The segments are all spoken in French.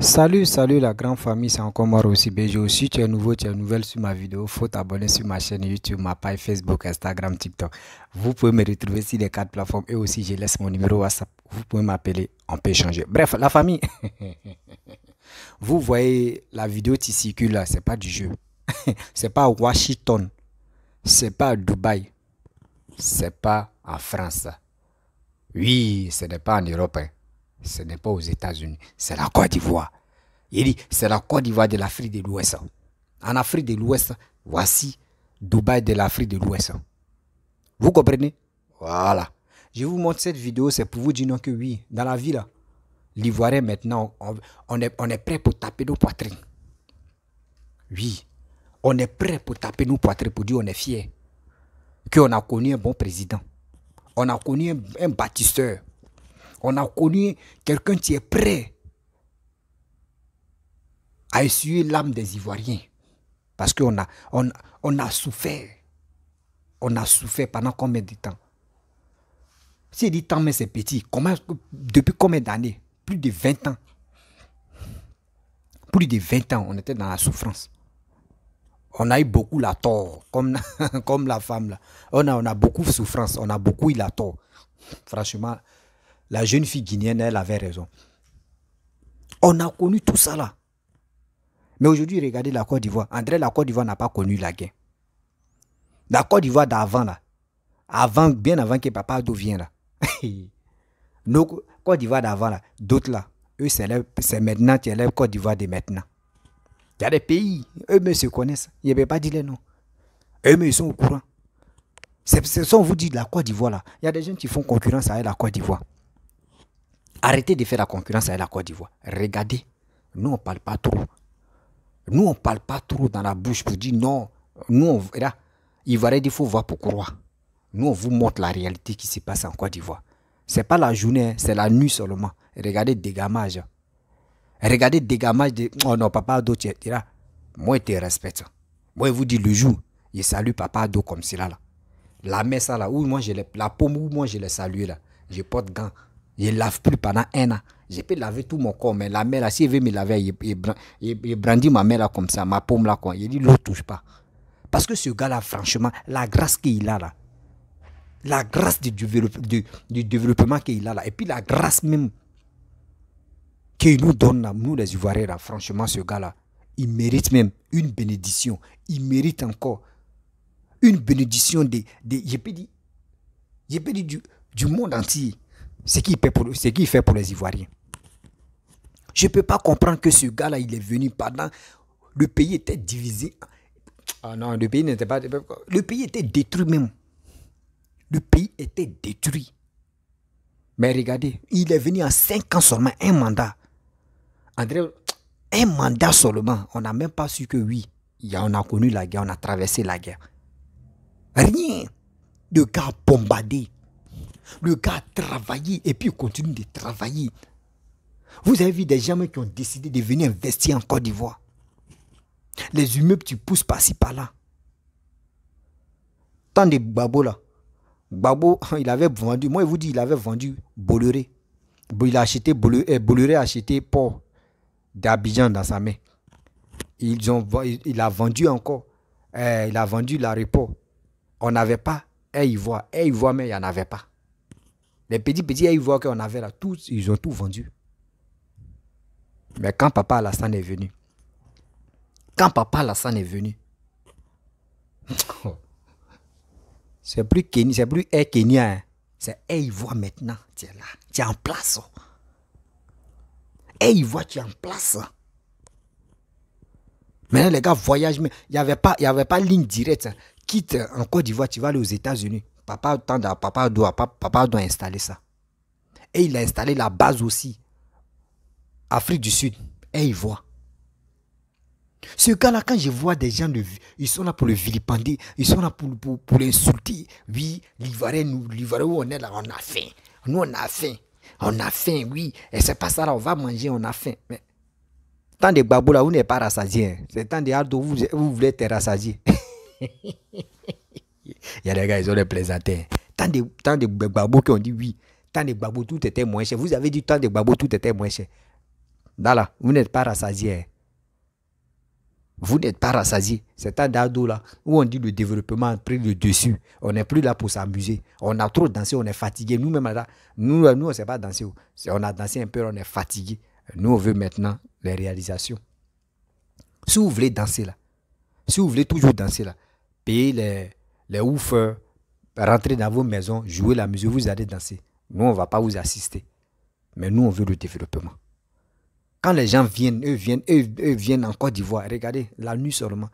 Salut, salut la grande famille, c'est encore moi aussi Bejo. Si tu es nouveau, tu es nouvelle sur ma vidéo, faut t'abonner sur ma chaîne YouTube, ma page Facebook, Instagram, TikTok. Vous pouvez me retrouver sur les quatre plateformes et aussi je laisse mon numéro WhatsApp. Vous pouvez m'appeler, on peut changer. Bref, la famille, vous voyez la vidéo qui circule là, c'est pas du jeu. c'est pas à Washington, c'est pas à Dubaï, c'est pas en France. Oui, ce n'est pas en Europe. Hein ce n'est pas aux États-Unis, c'est la Côte d'Ivoire. Il dit, c'est la Côte d'Ivoire de l'Afrique de l'Ouest. En Afrique de l'Ouest, voici Dubaï de l'Afrique de l'Ouest. Vous comprenez Voilà. Je vous montre cette vidéo, c'est pour vous dire que oui, dans la vie, là, l'Ivoirien maintenant, on, est, prêt pour taper nos poitrines. Oui, on est prêt pour taper nos poitrines, pour dire on est fier. Qu'on a connu un bon président. On a connu un bâtisseur. On a connu quelqu'un qui est prêt à essuyer l'âme des Ivoiriens. Parce qu'on a, on, a souffert. On a souffert pendant combien de temps Si dit temps, mais c'est petit. depuis combien d'années Plus de 20 ans. Plus de 20 ans, on était dans la souffrance. On a eu beaucoup la tort, comme, comme la femme là. On a, on a beaucoup souffrance, on a beaucoup eu la tort. Franchement, la jeune fille guinéenne, elle avait raison. On a connu tout ça là. Mais aujourd'hui, regardez la Côte d'Ivoire. André, la Côte d'Ivoire n'a pas connu la guerre. La Côte d'Ivoire d'avant là. Avant, bien avant que Papa d'où vienne là. Nos Côte d'Ivoire d'avant là. D'autres là. Eux, c'est maintenant, c'est la Côte d'Ivoire de maintenant. Il y a des pays, eux-mêmes se connaissent. Ils ne pas dire les noms. Eux-mêmes, ils sont au courant. C'est ça, on vous dit, la Côte d'Ivoire, là. Il y a des gens qui font concurrence avec la Côte d'Ivoire. Arrêtez de faire la concurrence avec la Côte d'Ivoire. Regardez, nous on ne parle pas trop. Nous on ne parle pas trop dans la bouche pour dire non. Nous on va va il faut voir pour croire. Nous on vous montre la réalité qui se passe en Côte d'Ivoire. Ce n'est pas la journée, hein, c'est la nuit seulement. Regardez dégamage. Hein. Regardez dégamage de oh non papa tu es Moi je te respecte. Hein. Moi je vous dis le jour, je salue papa Ado comme cela là. La messe là où moi je la paume où moi je l'ai salué là. Je porte gants. Je ne lave plus pendant un an. Je peux laver tout mon corps, mais la mère, là, si elle veut me laver, il brandit ma mère là comme ça, ma paume là. Quoi. Il dit, l'eau touche pas. Parce que ce gars-là, franchement, la grâce qu'il a là, la grâce du, du, développement qu'il a là, et puis la grâce même qu'il nous donne nous les Ivoiriens franchement, ce gars-là, il mérite même une bénédiction. Il mérite encore une bénédiction des, du monde entier ce qu'il fait, pour les Ivoiriens. Je ne peux pas comprendre que ce gars-là, il est venu pendant... Le pays était divisé. Ah non, le pays n'était pas... Le pays était détruit même. Le pays était détruit. Mais regardez, il est venu en cinq ans seulement, un mandat. André, un mandat seulement. On n'a même pas su que oui, on a connu la guerre, on a traversé la guerre. Rien de gars bombardés. Le gars a travaillé et puis il continue de travailler. Vous avez vu des gens qui ont décidé de venir investir en Côte d'Ivoire. Les immeubles, tu pousses par-ci, par-là. Tant de babos là. Babo, il avait vendu, moi je vous dis, il avait vendu Bolloré. Il a acheté Bolloré, eh, Bolloré a acheté Port d'Abidjan dans sa main. Ils ont, il a vendu encore. Eh, il a vendu l'aéroport. On n'avait pas voit. Ivoire. il voit, mais il n'y en avait pas. Les petits, petits ivoires qu'on avait là, ils ont tout vendu. Mais quand papa Alassane est venu, quand papa Alassane est venu, c'est plus Kenya, c'est plus Air Kenya, hein. c'est Air Ivoire maintenant. Tu es là, tu es en place. Air Ivoire, tu es en place. Maintenant, les gars voyagent, mais il n'y avait, pas, y avait pas ligne directe. Quitte en Côte d'Ivoire, tu vas aller aux États-Unis. Papa, de papa, doit, papa, doit installer ça. Et il a installé la base aussi. Afrique du Sud. Et il voit. Ce gars-là, quand je vois des gens, de, ils sont là pour le vilipender, ils sont là pour, pour, pour l'insulter. Oui, livrer nous, livrer où on est là, on a faim. Nous, on a faim. On a faim, oui. Et c'est pas ça là, on va manger, on a faim. Mais tant de babou là, vous n'êtes pas rassasié. Hein. C'est tant de hardo, vous, vous voulez être rassasié. Il y a des gars, ils ont les plaisantins. Tant de, tant de qui ont dit oui. Tant de babous tout était moins cher. Vous avez dit tant de babous tout était moins cher. là vous n'êtes pas rassasié. Hein. Vous n'êtes pas rassasié. C'est un dado là où on dit le développement a pris le dessus. On n'est plus là pour s'amuser. On a trop dansé, on est fatigué. Nous-mêmes là, nous, nous on ne sait pas danser. Oh. On a dansé un peu, on est fatigué. Nous, on veut maintenant les réalisations. Si vous voulez danser là, si vous voulez toujours danser là, payez les les ouf, euh, rentrez dans vos maisons, jouez la musique, vous allez danser. Nous, on ne va pas vous assister. Mais nous, on veut le développement. Quand les gens viennent, eux viennent, eux, viennent en Côte d'Ivoire, regardez, la nuit seulement.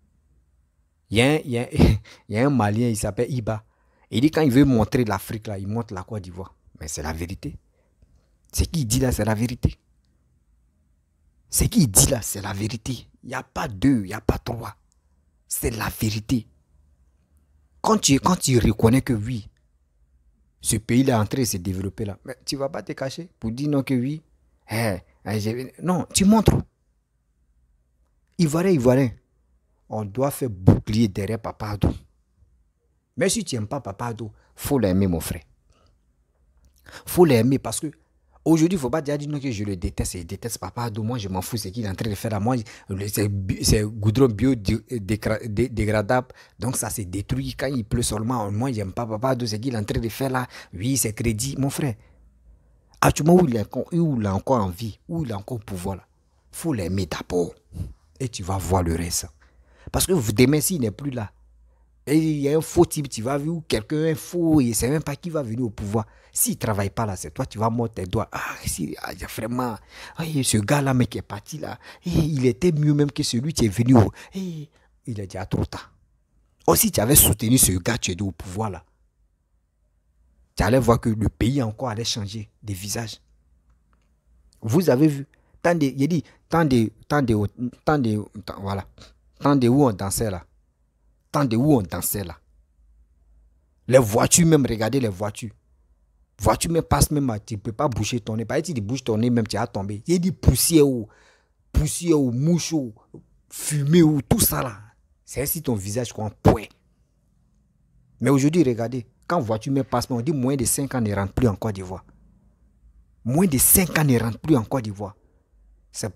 Il y, a un, Malien, il s'appelle Iba. Il dit quand il veut montrer l'Afrique, là, il montre la Côte d'Ivoire. Mais c'est la vérité. Ce qu'il dit là, c'est la vérité. Ce qu'il dit là, c'est la vérité. Il n'y a pas deux, il n'y a pas trois. C'est la vérité quand tu, quand tu reconnais que oui, ce pays-là est en train de là, mais tu ne vas pas te cacher pour dire non que oui. Eh, eh, non, tu montres. Ivoirien, Ivoirien, on doit faire bouclier derrière Papa Mais si tu n'aimes pas Papa il faut l'aimer, mon frère. faut l'aimer parce que Aujourd'hui, il ne faut pas dire non, que je le déteste Il je déteste papa. de moi, je m'en fous. C'est qu'il est en train de faire à moi. C'est goudron biodégradable. Euh, Donc, ça se détruit quand il pleut seulement. Moi, j'aime pas papa. de ce qu'il est en train de faire là. Oui, c'est crédit. Mon frère, actuellement où il a encore, envie, où il a encore pouvoir, il faut l'aimer d'abord. Et tu vas voir le reste. Parce que demain, s'il n'est plus là, il y a un faux type, tu vas voir, quelqu'un, est faux, il ne sait même pas qui va venir au pouvoir. S'il ne travaille pas là, c'est toi, tu vas mordre tes doigts. Ah, si, ah, vraiment, ah, ce gars-là, mais qui est parti là, eh, il était mieux même que celui qui est venu. Eh, il est déjà trop tard. Oh, si tu avais soutenu ce gars, tu es au pouvoir là. Tu allais voir que le pays encore allait changer de visage. Vous avez vu. Tant il dit, tant de, tant de, tant de, voilà. Tant de où on dansait là. Tant de où on dansait là. Les voitures même, regardez les voitures. voitures même passe même, tu ne peux pas boucher ton nez. Par exemple, tu bouches ton nez même, tu as tombé. Il dit poussière ou, poussière ou, mouche ou, fumée ou, tout ça là. C'est ainsi ton visage qu'on point. Mais aujourd'hui, regardez, quand voitures même passe, on dit moins de 5 ans ne rentre plus en Côte d'Ivoire. Moins de 5 ans ne rentre plus en Côte d'Ivoire. C'est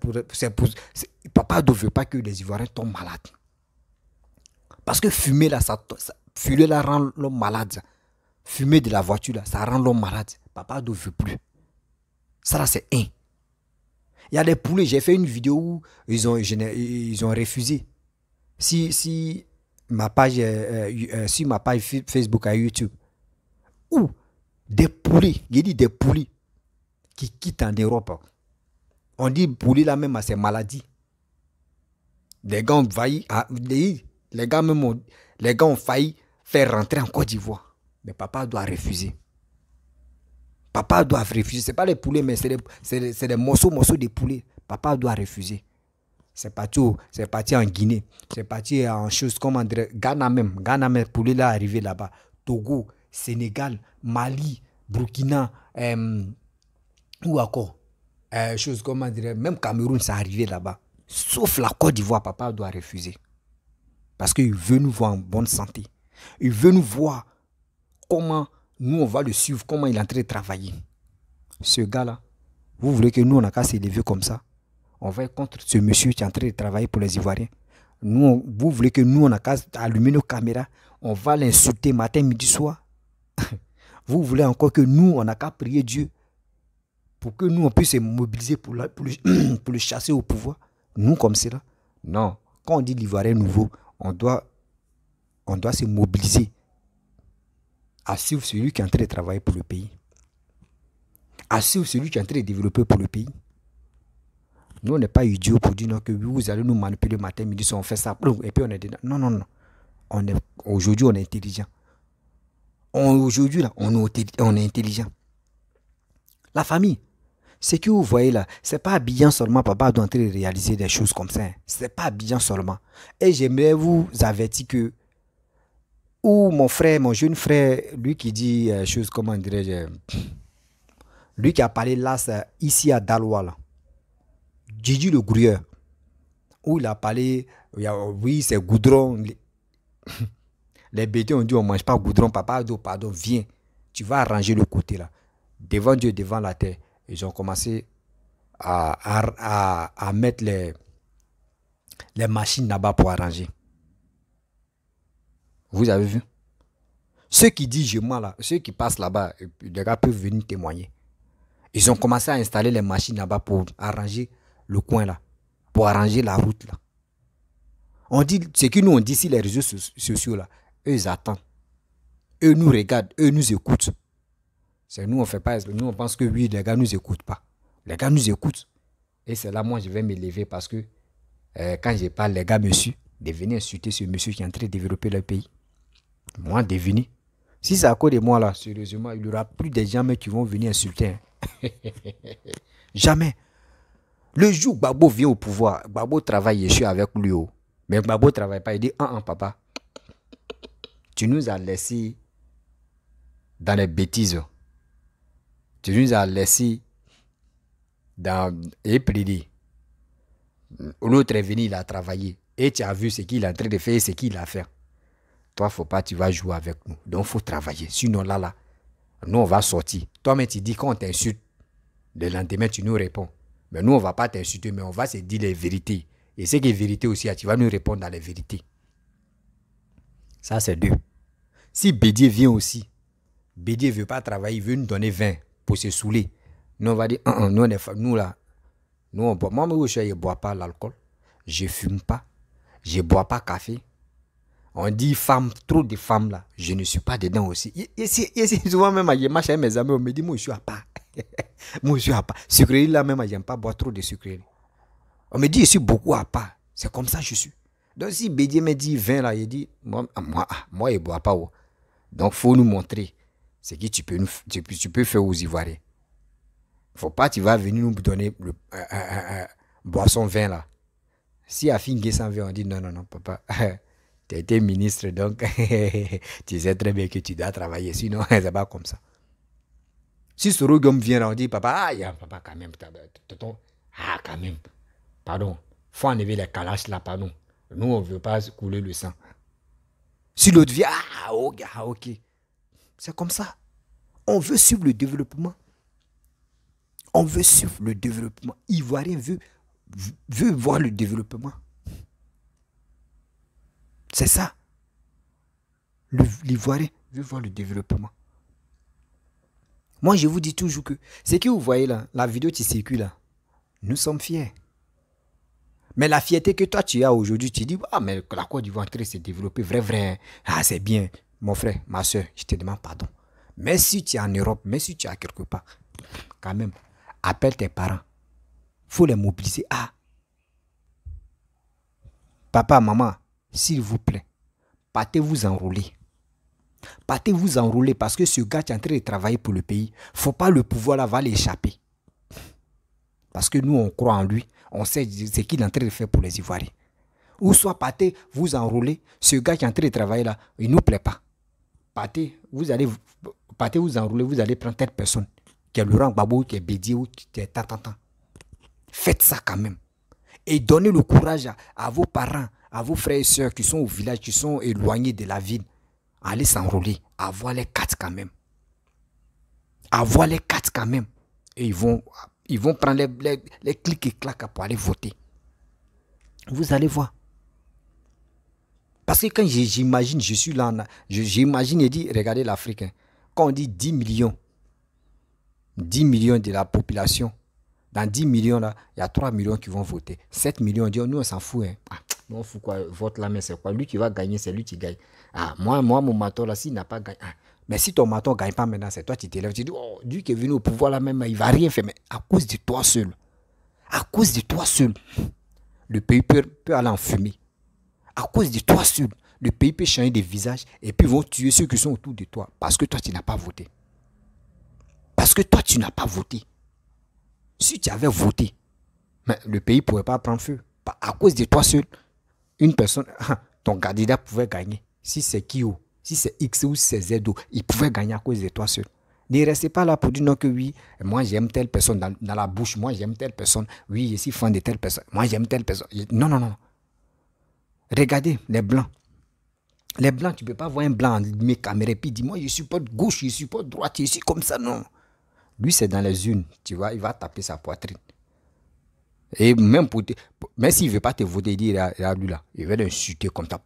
papa ne veut pas que les Ivoiriens tombent malades. Parce que fumer là, ça, fumer là rend l'homme malade. Fumer de la voiture là, ça rend l'homme malade. Papa ne veut plus. Ça là, c'est un. Il y a des poulets, j'ai fait une vidéo où ils ont, ils ont refusé. Si, ma page, euh, euh, euh, ma page Facebook à YouTube, ou des poulets, il dit des poulets qui quittent en Europe. On dit poulets là même à ces maladies. Des gants vaillent. Ah, les gars, ont, les gars ont failli faire rentrer en Côte d'Ivoire. Mais papa doit refuser. Papa doit refuser. Ce n'est pas les poulets, mais c'est des, morceaux, morceaux de poulets. Papa doit refuser. C'est parti, c'est parti en Guinée. C'est parti euh, en chose comme Ghana même. Ghana même, poulet là arrivé là-bas. Togo, Sénégal, Mali, Burkina, euh, ou encore. Euh, comme on même Cameroun, c'est arrivé là-bas. Sauf la Côte d'Ivoire, papa doit refuser. Parce qu'il veut nous voir en bonne santé. Il veut nous voir comment nous, on va le suivre, comment il est en train de travailler. Ce gars-là, vous voulez que nous, on a qu'à s'élever comme ça On va être contre ce monsieur qui est en train de travailler pour les Ivoiriens. Nous, vous voulez que nous, on a qu'à allumer nos caméras On va l'insulter matin, midi, soir Vous voulez encore que nous, on a qu'à prier Dieu pour que nous, on puisse se mobiliser pour, le, pour le chasser au pouvoir Nous, comme cela Non. Quand on dit l'Ivoirien nouveau, on doit, on doit se mobiliser à suivre celui qui est en train de travailler pour le pays, à suivre celui qui est en train de développer pour le pays. Nous, on n'est pas idiots pour dire que vous allez nous manipuler matin, midi, on fait ça, et puis on est dedans. Non, non, non. aujourd'hui, on est intelligent. aujourd'hui, là, on est, on est intelligent. La famille, ce que vous voyez là, c'est pas bien seulement papa d'entrer et réaliser des choses comme ça. Ce hein. C'est pas bien seulement. Et j'aimerais vous avertir que ou mon frère, mon jeune frère, lui qui dit euh, choses comment dirais-je, lui qui a parlé là ici à Dalwa, là, le Grouilleur, où il a parlé, oui c'est goudron. Les, les ont dit on mange pas goudron, papa oh, pardon, viens, tu vas arranger le côté là, devant Dieu, devant la terre ils ont commencé à, mettre les, les machines là-bas pour arranger. Vous avez vu Ceux qui disent je mens là, ceux qui passent là-bas, les gars peuvent venir témoigner. Ils ont commencé à installer les machines là-bas pour arranger le coin là, pour arranger la route là. On dit, ce que nous on dit sur les réseaux sociaux là, eux attendent. Eux nous regardent, eux nous écoutent. C'est nous, on fait pas. Nous, on pense que oui, les gars nous écoutent pas. Les gars nous écoutent. Et c'est là, moi, je vais me lever parce que euh, quand je parle, les gars me De venir insulter ce monsieur qui est en train de développer le pays. Moi, devinez Si c'est à cause de moi, là, sérieusement, il n'y aura plus de gens qui vont venir insulter. Hein. jamais. Le jour où Babo vient au pouvoir, Babo travaille, je suis avec lui. Oh. Mais Babo ne travaille pas. Il dit Ah, ah, papa, tu nous as laissé dans les bêtises. Oh tu nous as laissé dans Eplidi. L'autre est venu, il a travaillé. Et tu as vu ce qu'il est en train de faire et ce qu'il a fait. Toi, faut pas, tu vas jouer avec nous. Donc, faut travailler. Sinon, là, là, nous, on va sortir. toi mais tu dis qu'on t'insulte. Le lendemain, tu nous réponds. Mais nous, on va pas t'insulter, mais on va se dire les vérités. Et ce qui est vérité aussi, tu vas nous répondre dans les vérités. Ça, c'est deux. Si Bédier vient aussi, Bédier ne veut pas travailler, il veut nous donner 20 pour se saouler. Nous, on va dire, nous, là, nous, on boit. Moi, je ne bois pas l'alcool. Je fume pas. Je bois pas café. On dit femme, trop de femmes là. Je ne suis pas dedans aussi. Et ici souvent même, je marche avec mes amis, on me dit, moi, je suis à part. moi, je suis à part. Sucré, là même, n'aime pas boire trop de sucré. On me dit, je suis beaucoup à part. C'est comme ça que je suis. Donc, si Bédier me dit 20 là, il dit, moi, moi, moi je ne bois pas. Oh. Donc, il faut nous montrer c'est que tu peux, tu, peux faire aux Ivoiriens. Il ne faut pas tu vas venir nous donner le boisson vin là. Si Afin Fingé s'en vient, on dit non, non, non, papa, tu étais ministre, donc tu sais très bien que tu dois travailler, sinon ce n'est pas comme ça. Si ce rougum vient on dit papa, ah, y papa quand même, tonton, ah, quand même, pardon, il faut enlever les calaches là, pardon. Nous, on ne veut pas couler le sang. Si l'autre vient, ah, ok, ah, ok. C'est comme ça. On veut suivre le développement. On veut suivre le développement. Ivoirien veut, veut voir le développement. C'est ça. L'Ivoirien veut voir le développement. Moi, je vous dis toujours que ce que vous voyez là, la vidéo qui circule là, nous sommes fiers. Mais la fierté que toi tu as aujourd'hui, tu dis, ah, mais la Côte d'Ivoire s'est développée, vrai, vrai, hein. ah, c'est bien, mon frère, ma soeur, je te demande pardon. Mais si tu es en Europe, mais si tu es quelque part, quand même, appelle tes parents. faut les mobiliser. Ah, papa, maman, s'il vous plaît, partez vous enrôler. Partez vous enrôler parce que ce gars qui est en train de travailler pour le pays, il ne faut pas le pouvoir là va l'échapper. Parce que nous, on croit en lui. On sait ce qu'il est en train de faire pour les Ivoiriens. Ou soit partez vous enrôler. Ce gars qui est en train de travailler là, il ne nous plaît pas partez, vous allez partez vous enrouler, vous allez prendre telle personne, qui est Laurent babou, qui est Bédier ou qui est tant. Faites ça quand même. Et donnez le courage à, vos parents, à vos frères et sœurs qui sont au village, qui sont éloignés de la ville. Allez s'enrouler, avoir les quatre quand même. Avoir les quatre quand même. Et ils vont, ils vont prendre les, les, clics et claques pour aller voter. Vous allez voir. Parce que quand j'imagine, je suis là, j'imagine et dis, regardez l'Afrique, Quand on dit 10 millions, 10 millions de la population, dans 10 millions, là, il y a 3 millions qui vont voter. 7 millions, on dit, oh, nous, on s'en fout. Hein. Ah, on fout quoi Vote là, mais c'est quoi Lui qui va gagner, c'est lui qui gagne. Ah, moi, moi mon maton, là, s'il n'a pas gagné. Ah. mais si ton maton ne gagne pas maintenant, c'est toi qui t'élèves. Tu dis, oh, Dieu qui est venu au pouvoir là même, il ne va rien faire. Mais à cause de toi seul, à cause de toi seul, le pays peut aller en fumée à cause de toi seul, le pays peut changer de visage et puis vont tuer ceux qui sont autour de toi parce que toi, tu n'as pas voté. Parce que toi, tu n'as pas voté. Si tu avais voté, mais le pays ne pourrait pas prendre feu. À cause de toi seul, une personne, ah, ton candidat pouvait gagner. Si c'est ou si c'est X ou si c'est Z, il pouvait gagner à cause de toi seul. Ne restez pas là pour dire non que oui, moi j'aime telle personne dans, dans, la bouche, moi j'aime telle personne, oui, je suis fan de telle personne, moi j'aime telle personne. Non, non, non. Regardez les blancs. Les blancs, tu ne peux pas voir un blanc mes caméras et puis dis moi, je suis de gauche, je supporte droite, je suis comme ça, non. Lui, c'est dans les unes, tu vois, il va taper sa poitrine. Et même pour même s'il ne veut pas te voter, il dit là, lui là, il va l'insulter comme ça.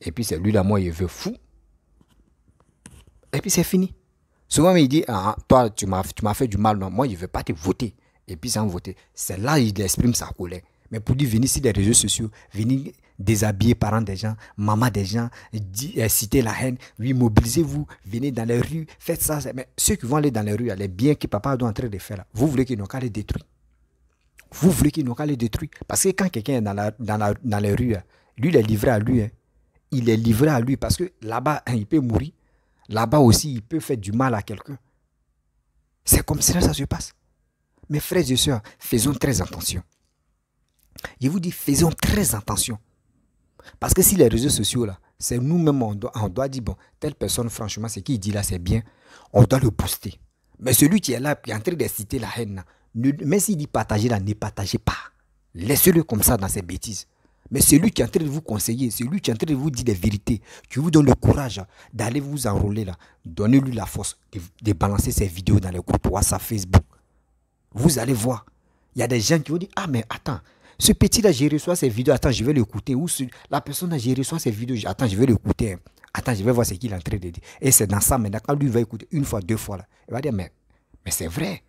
Et puis c'est lui là, moi, il veut fou. Et puis c'est fini. Souvent, il dit, ah, toi, tu m'as fait du mal, non, moi, je ne veux pas te voter. Et puis sans voter. C'est là qu'il exprime sa colère. Mais pour lui, venir sur les réseaux sociaux, venir déshabiller parents des gens, maman des gens, eh, citer la haine. Oui, mobilisez-vous, venez dans les rues, faites ça. Mais ceux qui vont aller dans les rues, les biens que papa doit en train de faire vous voulez qu'ils n'ont qu'à les détruire. Vous voulez qu'ils n'ont qu'à les détruire. Parce que quand quelqu'un est dans, la, dans, les rues, hein, lui, il est livré à lui. Hein. Il est livré à lui parce que là-bas, hein, il peut mourir. Là-bas aussi, il peut faire du mal à quelqu'un. C'est comme ça que ça se passe. Mes frères et sœurs, faisons très attention. Je vous dis, faisons très attention. Parce que si les réseaux sociaux, là, c'est nous-mêmes, on doit, on doit dire, bon, telle personne, franchement, ce qu'il dit là, c'est bien, on doit le poster Mais celui qui est là, qui est en train de citer la haine, même s'il dit partager là, ne partagez pas. Laissez-le comme ça dans ses bêtises. Mais celui qui est en train de vous conseiller, celui qui est en train de vous dire des vérités, qui vous donne le courage d'aller vous enrôler là, donnez-lui la force de, de, balancer ses vidéos dans les groupes WhatsApp, Facebook. Vous allez voir. Il y a des gens qui vont dire, ah mais attends, ce petit-là, j'ai reçu ses vidéos. Attends, je vais l'écouter. Ou la personne a j'ai reçu ses vidéos. Attends, je vais l'écouter. Hein. Attends, je vais voir ce qu'il est en train de dire. Et c'est dans ça maintenant. Quand lui va écouter une fois, deux fois, là, il va dire Mais, mais c'est vrai.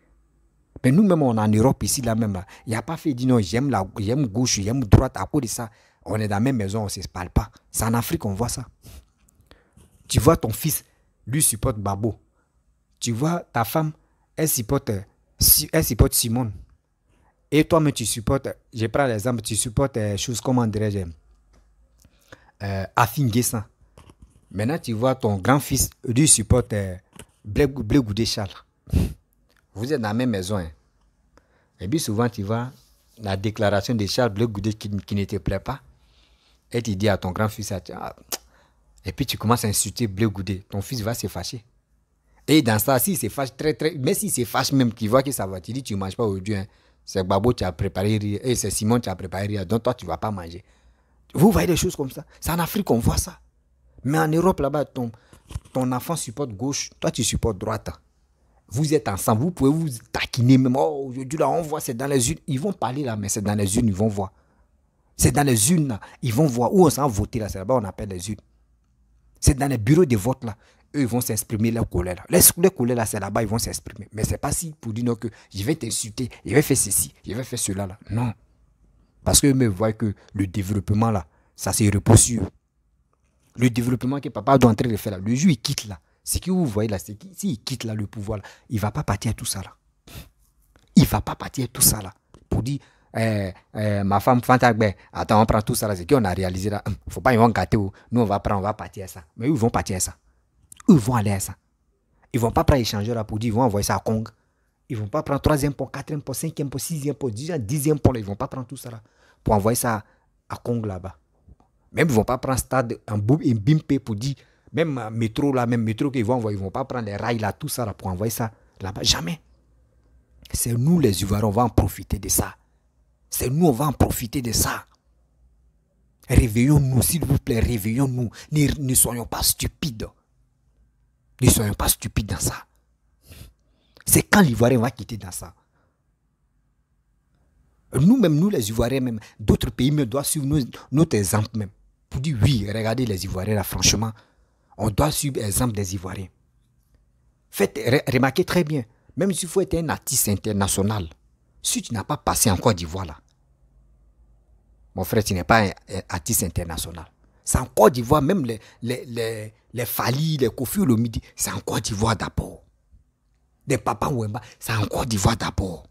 Mais nous-mêmes, on est en Europe ici, là même. Là. Il n'y a pas fait dire non, j'aime, la, j'aime gauche, j'aime droite. À cause de ça, on est dans la même maison, on ne se parle pas. C'est en Afrique on voit ça. Tu vois ton fils, lui supporte Babo. Tu vois ta femme, elle supporte, euh, elle supporte Simone. Et toi, mais tu supportes, je prends l'exemple, tu supportes des euh, choses, comment dirais-je, euh, ça. Maintenant, tu vois ton grand-fils, lui supporte euh, bleu Charles. Vous êtes dans la même maison. Hein. Et puis souvent, tu vois la déclaration de Charles bleu qui, ne te plaît pas. Et tu dis à ton grand-fils, ah, ah, et puis tu commences à insulter bleu Goudé. Ton fils va se fâcher. Et dans ça, s'il se fâche très, très, mais s'il se fâche même, tu vois que ça va, tu dis, tu ne manges pas aujourd'hui. Hein c'est Babo qui a préparé rire, et eh, c'est Simon qui a préparé rire, donc toi tu ne vas pas manger. Vous voyez des choses comme ça. C'est en Afrique qu'on voit ça. Mais en Europe, là-bas, ton, ton enfant supporte gauche, toi tu supportes droite. Vous êtes ensemble, vous pouvez vous taquiner même. Oh, aujourd'hui là, on voit, c'est dans les unes. Ils vont parler là, mais c'est dans les unes, ils vont voir. C'est dans les unes, là. Ils vont voir où on s'en voté là. C'est là-bas, on appelle les unes. C'est dans les bureaux de vote là eux, vont s'exprimer leur colère. Les, colères, là, c'est là-bas, ils vont s'exprimer. Mais c'est pas si pour dire que je vais t'insulter, je vais faire ceci, je vais faire cela. Là. Non. Parce que me voient que le développement, là, ça se repose sur Le développement que papa doit entrer le faire, là, le jeu, il quitte là. Ce que vous voyez là, c'est qu'il si quitte là le pouvoir, il ne va pas partir à tout ça là. Il ne va pas partir à tout ça là. Pour dire, eh, eh, ma femme, Fantagbe, attends, on prend tout ça là, c'est qu'on a réalisé là. faut pas, ils vont gâter. Oh. Nous, on va prendre, on va partir à ça. Mais ils vont partir à ça. Eux vont aller à ça. Ils ne vont pas prendre échangeur pour dire ils vont envoyer ça à Kong. Ils ne vont pas prendre troisième pour quatrième pont, cinquième ème sixième pour dixième pont, Ils ne vont pas prendre tout ça là pour envoyer ça à Kong là-bas. Même ils ne vont pas prendre stade en boum et bimpe pour dire, même métro là, même métro qu'ils vont envoyer, ils ne vont pas prendre les rails là, tout ça là, pour envoyer ça là-bas. Jamais. C'est nous les Ivoiriens, on va en profiter de ça. C'est nous, on va en profiter de ça. Réveillons-nous, s'il vous plaît, réveillons-nous. ne soyons pas stupides. Ne soyons pas stupides dans ça. C'est quand l'Ivoirien va quitter dans ça. Nous-mêmes, nous les Ivoiriens, même, d'autres pays doivent suivre notre exemple même. Pour dire oui, regardez les Ivoiriens là, franchement, on doit suivre l'exemple des Ivoiriens. Faites, remarquer très bien, même s'il faut être un artiste international, si tu n'as pas passé en Côte d'Ivoire là, mon frère, tu n'es pas un artiste international. C'est en Côte d'Ivoire, même les, les, les, les Fali, les Kofi le midi, c'est en Côte d'Ivoire d'abord. les papas Wemba, c'est en Côte d'Ivoire d'abord.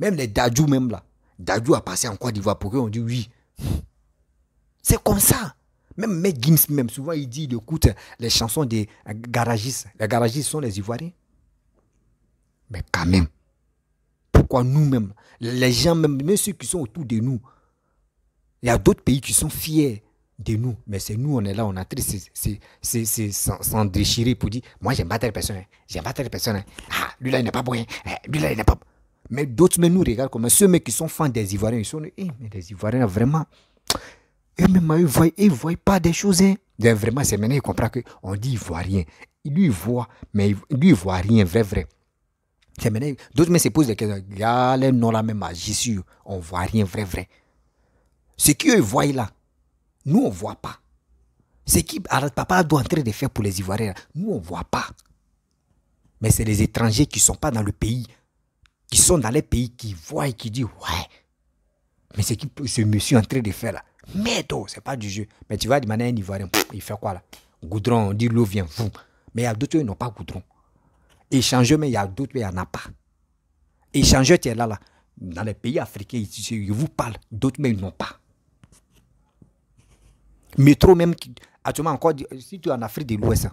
Même les Dadjou, même là. Dadjou a passé en Côte d'Ivoire pour on dit oui. C'est comme ça. Même Meg Gims, même, souvent, il dit, il écoute les chansons des garagistes. Les garagistes sont les Ivoiriens. Mais quand même, pourquoi nous-mêmes, les gens, même, même ceux qui sont autour de nous, il y a d'autres pays qui sont fiers de nous. Mais c'est nous, on est là, on a triste, c'est sans déchirer pour dire Moi, j'aime pas telle personne, hein. j'aime pas telle personne. Hein. Ah, lui là, il n'est pas bon, hein. eh, lui là, il n'est pas bon. Mais d'autres mais nous regardent comme ceux mecs qui sont fans des Ivoiriens. Ils sont eh, mais les Ivoiriens, vraiment, eux-mêmes, eh, ils ne voient, ils voient pas des choses. vraiment, c'est maintenant qu'ils comprennent qu'on dit Ivoirien. Lui, il voit, mais lui, il voit rien, vrai, vrai. C'est maintenant, d'autres mais se posent des questions. Regarde, non noms là, même, j'y suis, on voit rien, vrai, vrai. Ce qu'ils voient là, nous, on ne voit pas. Ce qui ah, Papa doit entrer de faire pour les Ivoiriens, nous, on ne voit pas. Mais c'est les étrangers qui ne sont pas dans le pays, qui sont dans les pays, qui voient et qui disent Ouais, mais ce qui ce monsieur est en train de faire là, ce oh, c'est pas du jeu. Mais tu vas demander à un Ivoirien, il fait quoi là Goudron, on dit l'eau vient, vous. Mais il y a d'autres qui n'ont pas goudron. Échangeur, mais il y a d'autres qui en a pas. Échangeur, tu es là, là. Dans les pays africains, ils vous parlent, d'autres, mais ils n'ont pas métro même, actuellement ah, encore, si tu es en Afrique de l'Ouest,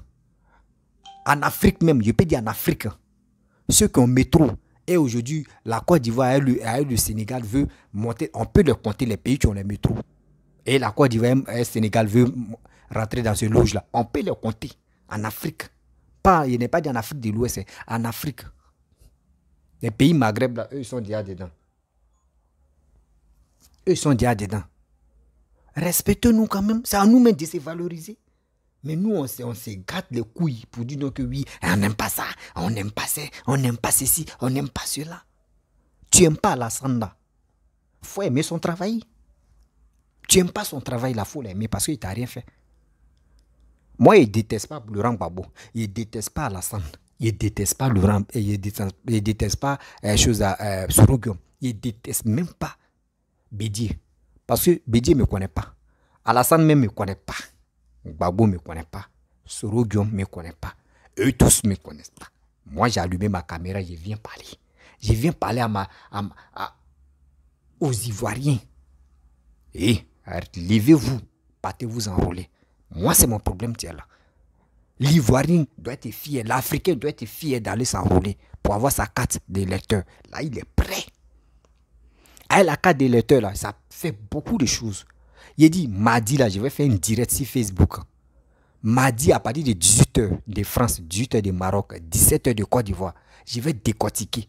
en Afrique même, je peux dire en Afrique, ceux qui ont métro, et aujourd'hui, la Côte d'Ivoire et le, Sénégal veut monter, on peut leur compter les pays qui ont les métros. Et la Côte d'Ivoire et le Sénégal veut rentrer dans ce loge-là. On peut leur compter en Afrique. Pas, il n'est pas dit en Afrique de l'Ouest, en Afrique. Les pays Maghreb, eux, ils sont déjà dedans. Eux, ils sont déjà dedans. Respectez-nous quand même. ça à nous met de se valoriser. Mais nous, on se, on se gratte les couilles pour dire que oui, eh, on n'aime pas ça, on n'aime pas ça, on n'aime pas ceci, on n'aime pas cela. Tu n'aimes pas la Sanda. Il faut aimer son travail. Tu n'aimes pas son travail, la faut l'aimer parce qu'il t'a rien fait. Moi, il ne déteste pas Laurent Babo. il ne déteste pas la Sanda. Je ne déteste pas Laurent. Je eh, ne déteste, pas eh, chose à, ne déteste même pas Bédier. Parce que Bédier ne me connaît pas. Alassane même ne me connaît pas. Gbagbo ne me connaît pas. Soro ne me connaît pas. Eux tous ne me connaissent pas. Moi, j'ai allumé ma caméra, je viens parler. Je viens parler aux Ivoiriens. Et eh, levez-vous, partez-vous enrôler. Moi, c'est mon problème, tiens là. L'Ivoirien doit être fier, l'Africain doit être fier d'aller s'enrôler pour avoir sa carte d'électeur. Là, il est prêt elle a qu'à là. Ça fait beaucoup de choses. Il dit, mardi là, je vais faire une direct sur Facebook. Mardi à partir de 18h de France, 18h de Maroc, 17h de Côte d'Ivoire, je vais décortiquer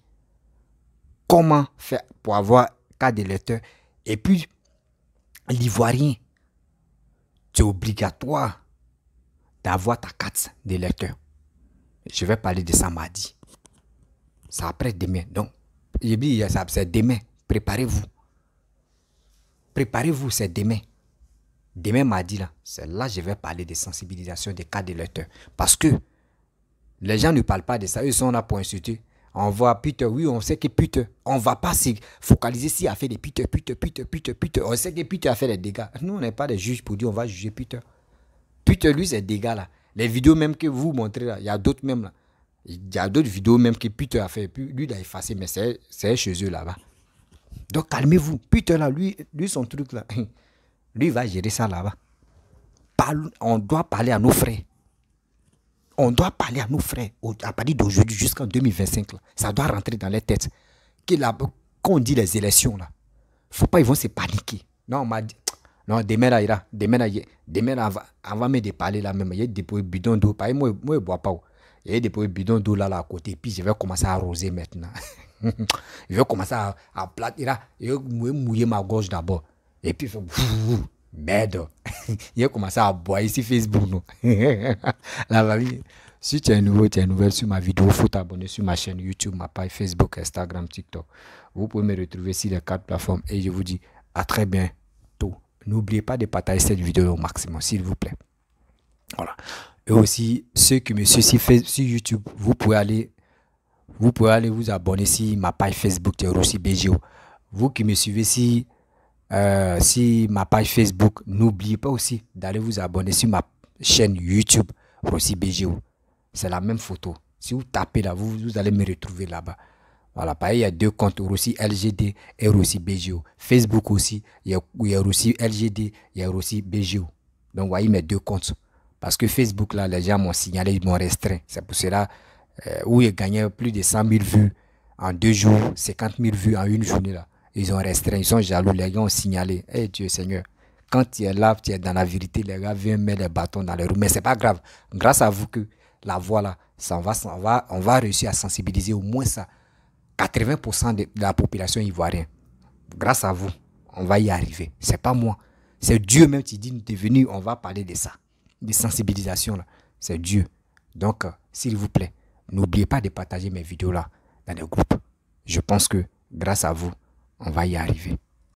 comment faire pour avoir cas de Et puis, l'ivoirien, c'est obligatoire d'avoir ta carte de Je vais parler de ça mardi. Ça après demain. Donc, dit ça c'est demain. Préparez-vous. Préparez-vous, c'est demain. Demain dit là, c'est là que je vais parler de sensibilisation des cas de lecteurs. Parce que les gens ne parlent pas de ça. Eux sont là pour insulter. On voit Peter, oui, on sait que Peter, on ne va pas se focaliser si a fait des Peter, Peter, Peter, Peter, Peter. On sait que Peter a fait des dégâts. Nous, on n'est pas des juges pour dire on va juger Peter. Peter, lui, c'est dégâts là. Les vidéos même que vous montrez là, il y a d'autres même là. Il y a d'autres vidéos même que Peter a fait. Lui, il a effacé, mais c'est chez eux là-bas. Donc calmez-vous. Putain là, lui, lui son truc là, lui va gérer ça là-bas. On doit parler à nos frères. On doit parler à nos frères à partir d'aujourd'hui jusqu'en 2025 là. Ça doit rentrer dans les têtes. Quand on dit les élections là, faut pas ils vont se paniquer. Non, on m'a dit. Non, demain là, il demain là, demain avant, même de parler là même, il y a des bidons d'eau. Moi, moi, bois pas. Il y a des bidons d'eau là, là à côté. Puis je vais commencer à arroser maintenant. il vais commencer à, à là. Je vais mouiller ma gorge d'abord. Et puis, je merde. je vais commencer à boire ici Facebook. Non? la famille. Si tu es nouveau, tu es nouvelle sur ma vidéo, il faut t'abonner sur ma chaîne YouTube, ma page Facebook, Instagram, TikTok. Vous pouvez me retrouver sur les quatre plateformes et je vous dis à très bientôt. N'oubliez pas de partager cette vidéo au maximum, s'il vous plaît. Voilà. Et aussi, ceux qui me suivent sur YouTube, vous pouvez aller vous pouvez aller vous abonner sur ma page Facebook aussi BGO. Vous qui me suivez euh, sur, ma page Facebook, n'oubliez pas aussi d'aller vous abonner sur ma chaîne YouTube Rossi BGO. C'est la même photo. Si vous tapez là, vous, vous allez me retrouver là-bas. Voilà, pareil, il y a deux comptes, Rossi LGD et Rossi BGO. Facebook aussi, il y a, il LGD, il y a BGO. Donc, vous voyez mes deux comptes. Parce que Facebook, là, les gens m'ont signalé, ils m'ont restreint. C'est pour cela euh, où ils gagnaient plus de 100 000 vues en deux jours, 50 000 vues en une journée. Là. Ils ont restreint, ils sont jaloux, les gars ont signalé. Eh Dieu Seigneur, quand tu es là, tu es dans la vérité, les gars viennent mettre des bâtons dans les roues. Mais ce n'est pas grave. Grâce à vous que la voix là, va, ça va, on va réussir à sensibiliser au moins ça. 80% de la population ivoirienne. Grâce à vous, on va y arriver. ce n'est pas moi. C'est Dieu même qui dit de venu, on va parler de ça. De sensibilisation là. C'est Dieu. Donc, euh, s'il vous plaît, N'oubliez pas de partager mes vidéos là dans les groupes. Je pense que grâce à vous, on va y arriver.